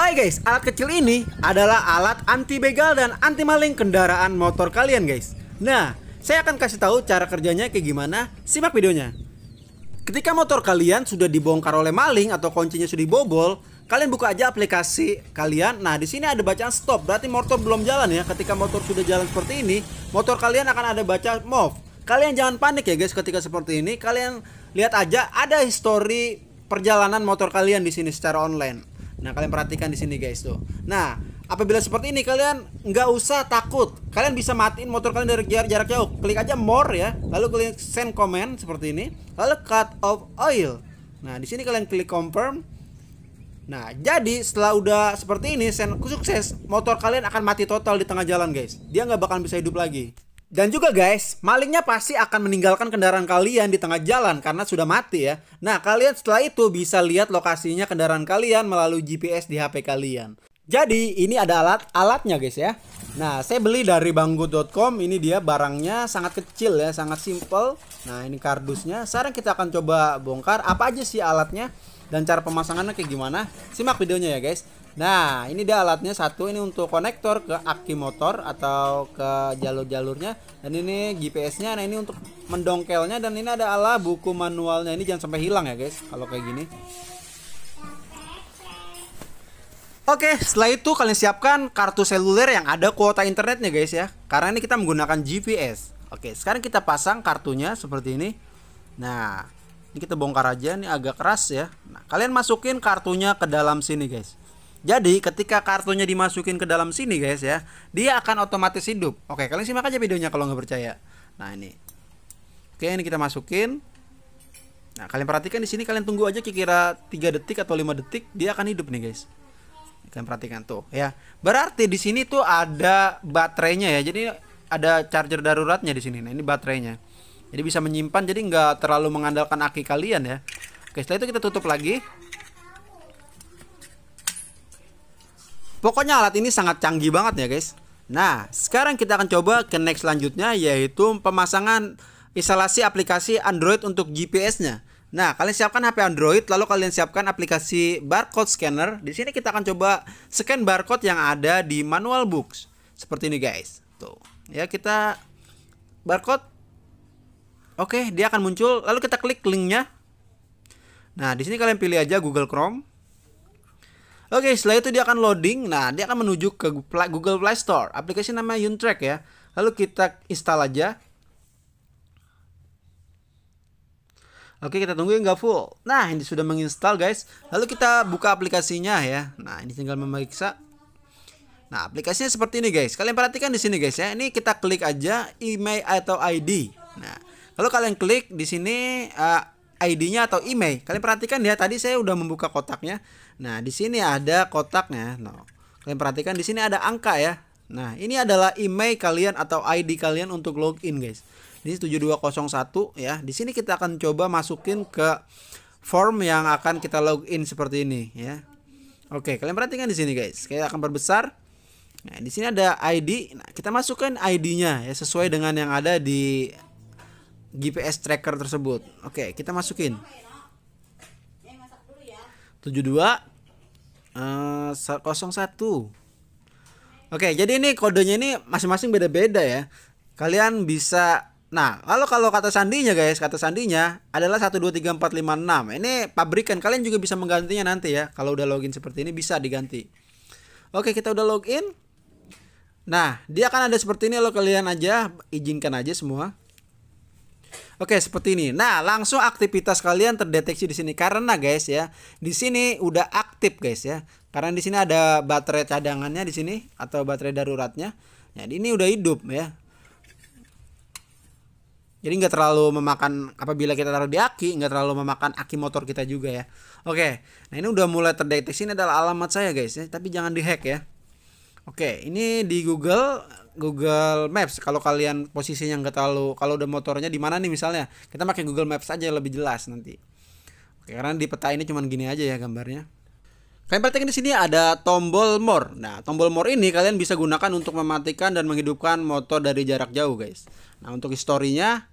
Hai guys, alat kecil ini adalah alat anti begal dan anti maling kendaraan motor kalian guys. Nah, saya akan kasih tahu cara kerjanya kayak gimana, simak videonya. Ketika motor kalian sudah dibongkar oleh maling atau kuncinya sudah dibobol, kalian buka aja aplikasi kalian. Nah, di sini ada bacaan stop, berarti motor belum jalan ya. Ketika motor sudah jalan seperti ini, motor kalian akan ada baca move. Kalian jangan panik ya guys ketika seperti ini. Kalian lihat aja ada histori perjalanan motor kalian di sini secara online. Nah, kalian perhatikan di sini guys tuh. Nah, apabila seperti ini kalian nggak usah takut. Kalian bisa matiin motor kalian dari jarak, jarak jauh. Oh, klik aja more ya, lalu klik send comment seperti ini, lalu cut off oil. Nah, di sini kalian klik confirm. Nah, jadi setelah udah seperti ini send sukses, motor kalian akan mati total di tengah jalan guys. Dia nggak bakal bisa hidup lagi. Dan juga guys, malingnya pasti akan meninggalkan kendaraan kalian di tengah jalan karena sudah mati ya. Nah, kalian setelah itu bisa lihat lokasinya kendaraan kalian melalui GPS di HP kalian. Jadi, ini ada alat-alatnya guys ya. Nah, saya beli dari banggood.com. Ini dia barangnya sangat kecil ya, sangat simple. Nah, ini kardusnya. Sekarang kita akan coba bongkar apa aja sih alatnya dan cara pemasangannya kayak gimana. Simak videonya ya guys. Nah, ini dia alatnya satu ini untuk konektor ke aki motor atau ke jalur-jalurnya dan ini GPS-nya. Nah, ini untuk mendongkelnya dan ini ada ala buku manualnya. Ini jangan sampai hilang ya, guys, kalau kayak gini. Oke, setelah itu kalian siapkan kartu seluler yang ada kuota internetnya, guys ya. Karena ini kita menggunakan GPS. Oke, sekarang kita pasang kartunya seperti ini. Nah, ini kita bongkar aja, ini agak keras ya. Nah, kalian masukin kartunya ke dalam sini, guys. Jadi ketika kartunya dimasukin ke dalam sini guys ya, dia akan otomatis hidup. Oke, kalian simak aja videonya kalau nggak percaya. Nah ini, oke ini kita masukin. Nah kalian perhatikan di sini kalian tunggu aja kira-kira 3 detik atau 5 detik dia akan hidup nih guys. Kalian perhatikan tuh ya. Berarti di sini tuh ada baterainya ya. Jadi ada charger daruratnya di sini. Nah ini baterainya. Jadi bisa menyimpan jadi nggak terlalu mengandalkan aki kalian ya. Oke setelah itu kita tutup lagi. Pokoknya alat ini sangat canggih banget ya guys. Nah, sekarang kita akan coba ke next selanjutnya yaitu pemasangan instalasi aplikasi Android untuk GPS-nya. Nah, kalian siapkan HP Android, lalu kalian siapkan aplikasi barcode scanner. Di sini kita akan coba scan barcode yang ada di manual books. Seperti ini guys. Tuh. Ya, kita barcode. Oke, dia akan muncul. Lalu kita klik linknya. Nah, di sini kalian pilih aja Google Chrome. Oke, setelah itu dia akan loading. Nah, dia akan menuju ke Google Play Store. Aplikasi namanya Untrack ya. Lalu kita install aja. Oke, kita tunggu yang nggak full. Nah, ini sudah menginstal, guys. Lalu kita buka aplikasinya ya. Nah, ini tinggal memeriksa. Nah, aplikasinya seperti ini guys. Kalian perhatikan di sini guys ya. Ini kita klik aja email atau ID. Nah, kalau kalian klik di sini uh, eh, ID-nya atau email, kalian perhatikan ya tadi saya udah membuka kotaknya. Nah, di sini ada kotaknya. No. Nah, kalian perhatikan di sini ada angka ya. Nah, ini adalah email kalian atau ID kalian untuk login, guys. Di 7201 ya. Di sini kita akan coba masukin ke form yang akan kita login seperti ini ya. Oke, kalian perhatikan di sini, guys. Kita akan perbesar. Nah, di sini ada ID. Nah, kita masukkan ID-nya ya sesuai dengan yang ada di GPS tracker tersebut. Oke, kita masukin. 72 uh, 01 Oke jadi ini kodenya ini masing-masing beda-beda ya Kalian bisa Nah lalu kalau kata sandinya guys Kata sandinya adalah 123456 Ini pabrikan kalian juga bisa menggantinya nanti ya Kalau udah login seperti ini bisa diganti Oke kita udah login Nah dia akan ada seperti ini Kalau kalian aja izinkan aja semua Oke, seperti ini. Nah, langsung aktivitas kalian terdeteksi di sini karena guys ya, di sini udah aktif guys ya. Karena di sini ada baterai cadangannya di sini atau baterai daruratnya. Jadi ini udah hidup ya. Jadi nggak terlalu memakan apabila kita taruh di aki, nggak terlalu memakan aki motor kita juga ya. Oke, nah ini udah mulai terdeteksi ini adalah alamat saya guys ya, tapi jangan dihack ya. Oke, ini di Google Google Maps kalau kalian posisinya nggak terlalu kalau udah motornya di mana nih misalnya kita pakai Google Maps aja lebih jelas nanti Oke, karena di peta ini cuman gini aja ya gambarnya kalian perhatikan di sini ada tombol more nah tombol more ini kalian bisa gunakan untuk mematikan dan menghidupkan motor dari jarak jauh guys nah untuk historinya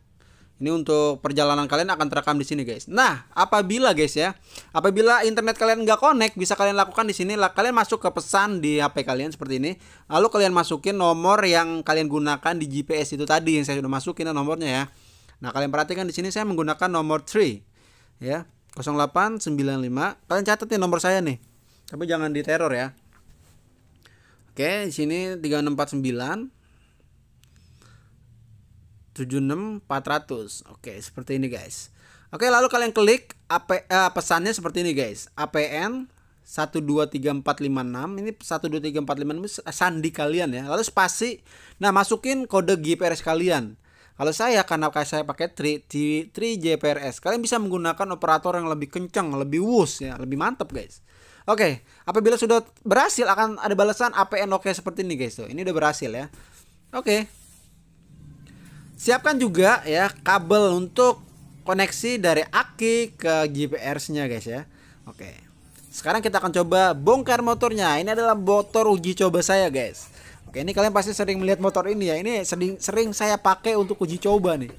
ini untuk perjalanan kalian akan terekam di sini guys. Nah, apabila guys ya, apabila internet kalian nggak connect, bisa kalian lakukan di sini. lah. Kalian masuk ke pesan di HP kalian seperti ini. Lalu kalian masukin nomor yang kalian gunakan di GPS itu tadi yang saya sudah masukin ya nomornya ya. Nah, kalian perhatikan di sini saya menggunakan nomor 3 ya. 0895. Kalian catat nih nomor saya nih. Tapi jangan diteror ya. Oke, di sini 3649. 76400. Oke, seperti ini guys. Oke, lalu kalian klik AP, uh, eh, pesannya seperti ini guys. APN 123456 ini 123456 sandi kalian ya. Lalu spasi. Nah, masukin kode GPRS kalian. Kalau saya karena kayak saya pakai 3, 3 JPRS, kalian bisa menggunakan operator yang lebih kencang, lebih wus ya, lebih mantap guys. Oke, apabila sudah berhasil akan ada balasan APN oke seperti ini guys tuh. Ini udah berhasil ya. Oke, Siapkan juga ya kabel untuk koneksi dari aki ke gps nya guys ya. Oke. Sekarang kita akan coba bongkar motornya. Ini adalah motor uji coba saya guys. Oke, ini kalian pasti sering melihat motor ini ya. Ini sering sering saya pakai untuk uji coba nih.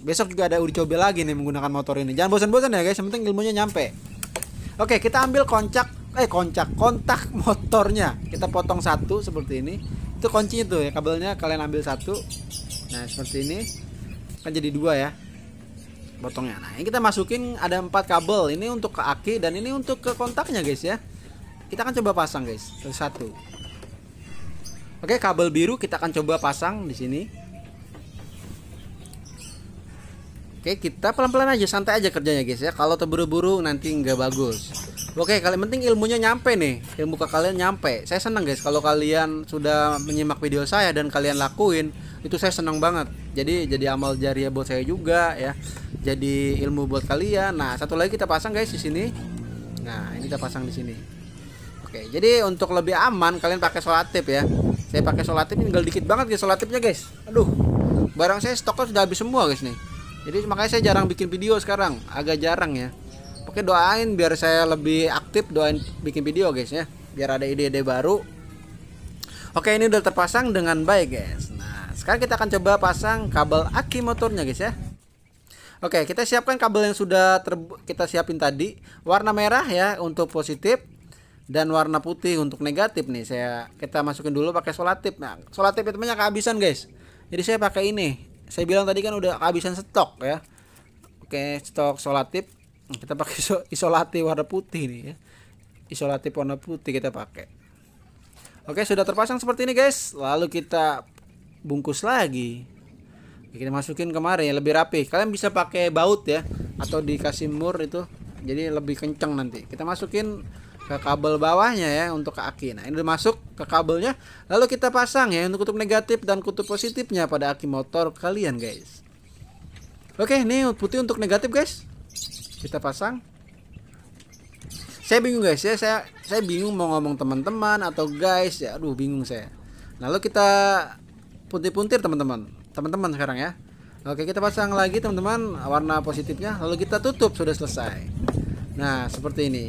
Besok juga ada uji coba lagi nih menggunakan motor ini. Jangan bosan-bosan ya guys, yang penting ilmunya nyampe. Oke, kita ambil koncak eh koncak kontak motornya. Kita potong satu seperti ini. Itu kunci itu ya, kabelnya kalian ambil satu nah seperti ini kan jadi dua ya potongnya nah ini kita masukin ada empat kabel ini untuk ke aki dan ini untuk ke kontaknya guys ya kita akan coba pasang guys satu oke kabel biru kita akan coba pasang di sini oke kita pelan-pelan aja santai aja kerjanya guys ya kalau terburu-buru nanti nggak bagus oke kalian penting ilmunya nyampe nih ilmu ke kalian nyampe saya senang guys kalau kalian sudah menyimak video saya dan kalian lakuin itu saya senang banget jadi jadi amal jariah buat saya juga ya jadi ilmu buat kalian nah satu lagi kita pasang guys di sini nah ini kita pasang di sini oke jadi untuk lebih aman kalian pakai solatip ya saya pakai solatip tinggal dikit banget guys solatipnya guys aduh barang saya stoknya sudah habis semua guys nih jadi makanya saya jarang bikin video sekarang agak jarang ya Oke doain biar saya lebih aktif doain bikin video guys ya biar ada ide-ide baru Oke ini udah terpasang dengan baik guys sekarang kita akan coba pasang kabel aki motornya guys ya Oke kita siapkan kabel yang sudah ter kita siapin tadi warna merah ya untuk positif dan warna putih untuk negatif nih saya kita masukin dulu pakai solatip nah solatip itu banyak kehabisan guys jadi saya pakai ini saya bilang tadi kan udah kehabisan stok ya Oke stok solatip kita pakai isolatif warna putih nih ya isolatif warna putih kita pakai Oke sudah terpasang seperti ini guys lalu kita bungkus lagi kita masukin kemarin ya lebih rapi kalian bisa pakai baut ya atau dikasih mur itu jadi lebih kenceng nanti kita masukin ke kabel bawahnya ya untuk ke aki nah ini udah masuk ke kabelnya lalu kita pasang ya untuk kutub negatif dan kutub positifnya pada aki motor kalian guys oke ini putih untuk negatif guys kita pasang saya bingung guys ya saya saya bingung mau ngomong teman-teman atau guys ya aduh bingung saya lalu kita puntir-puntir teman-teman teman-teman sekarang ya Oke kita pasang lagi teman-teman warna positifnya lalu kita tutup sudah selesai Nah seperti ini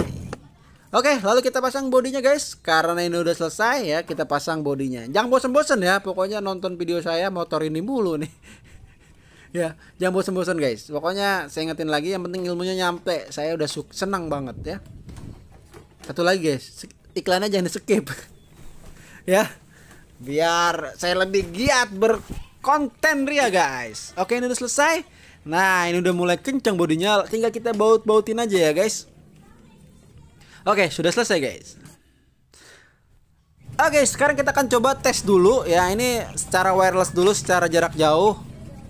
Oke lalu kita pasang bodinya guys karena ini udah selesai ya kita pasang bodinya Jangan bosen-bosen ya pokoknya nonton video saya motor ini mulu nih Ya jangan bosen-bosen guys pokoknya saya ingetin lagi yang penting ilmunya nyampe saya udah senang banget ya Satu lagi guys iklannya jangan di skip Ya biar saya lebih giat berkonten ria guys oke ini udah selesai nah ini udah mulai kenceng bodinya tinggal kita baut-bautin aja ya guys oke sudah selesai guys oke sekarang kita akan coba tes dulu ya ini secara wireless dulu secara jarak jauh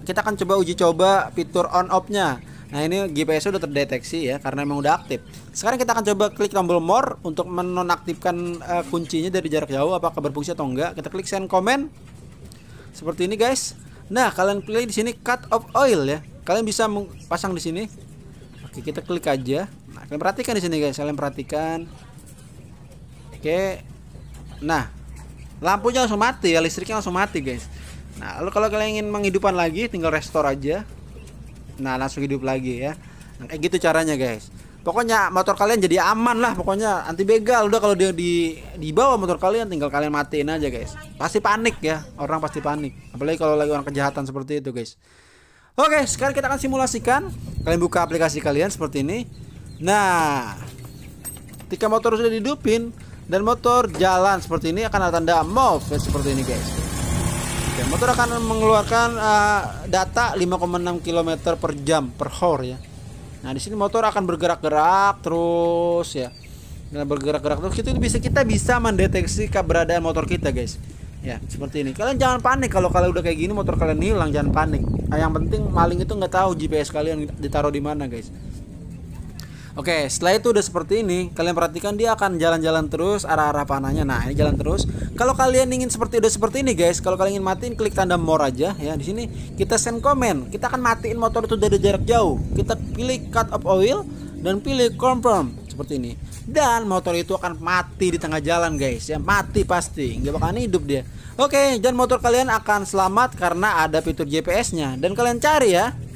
kita akan coba uji coba fitur on off nya Nah ini GPS sudah terdeteksi ya karena memang udah aktif. Sekarang kita akan coba klik tombol more untuk menonaktifkan uh, kuncinya dari jarak jauh apakah berfungsi atau enggak. Kita klik send comment seperti ini guys. Nah kalian pilih di sini cut of oil ya. Kalian bisa pasang di sini. Oke kita klik aja. Nah kalian perhatikan di sini guys. Kalian perhatikan. Oke. Nah lampunya langsung mati ya listriknya langsung mati guys. Nah lalu kalau kalian ingin menghidupkan lagi tinggal restore aja nah langsung hidup lagi ya nah, kayak gitu caranya guys pokoknya motor kalian jadi aman lah pokoknya anti begal udah kalau dia di di bawah motor kalian tinggal kalian matiin aja guys pasti panik ya orang pasti panik apalagi kalau lagi orang kejahatan seperti itu guys oke sekarang kita akan simulasikan kalian buka aplikasi kalian seperti ini nah ketika motor sudah didupin dan motor jalan seperti ini akan ada tanda move seperti ini guys Oke, motor akan mengeluarkan uh, data 5,6 km per jam per hour ya. Nah, di sini motor akan bergerak-gerak terus ya. Dengan bergerak-gerak terus itu bisa kita bisa mendeteksi keberadaan motor kita, guys. Ya, seperti ini. Kalian jangan panik kalau kalian udah kayak gini motor kalian hilang, jangan panik. Nah, yang penting maling itu nggak tahu GPS kalian ditaruh di mana, guys. Oke, setelah itu udah seperti ini, kalian perhatikan dia akan jalan-jalan terus arah-arah panahnya. Nah, ini jalan terus. Kalau kalian ingin seperti udah seperti ini, guys, kalau kalian ingin matiin klik tanda more aja ya. Di sini kita send komen. Kita akan matiin motor itu dari jarak jauh. Kita pilih cut off oil dan pilih confirm seperti ini. Dan motor itu akan mati di tengah jalan, guys. Ya, mati pasti. Nggak bakalan hidup dia. Oke, dan motor kalian akan selamat karena ada fitur GPS-nya. Dan kalian cari ya.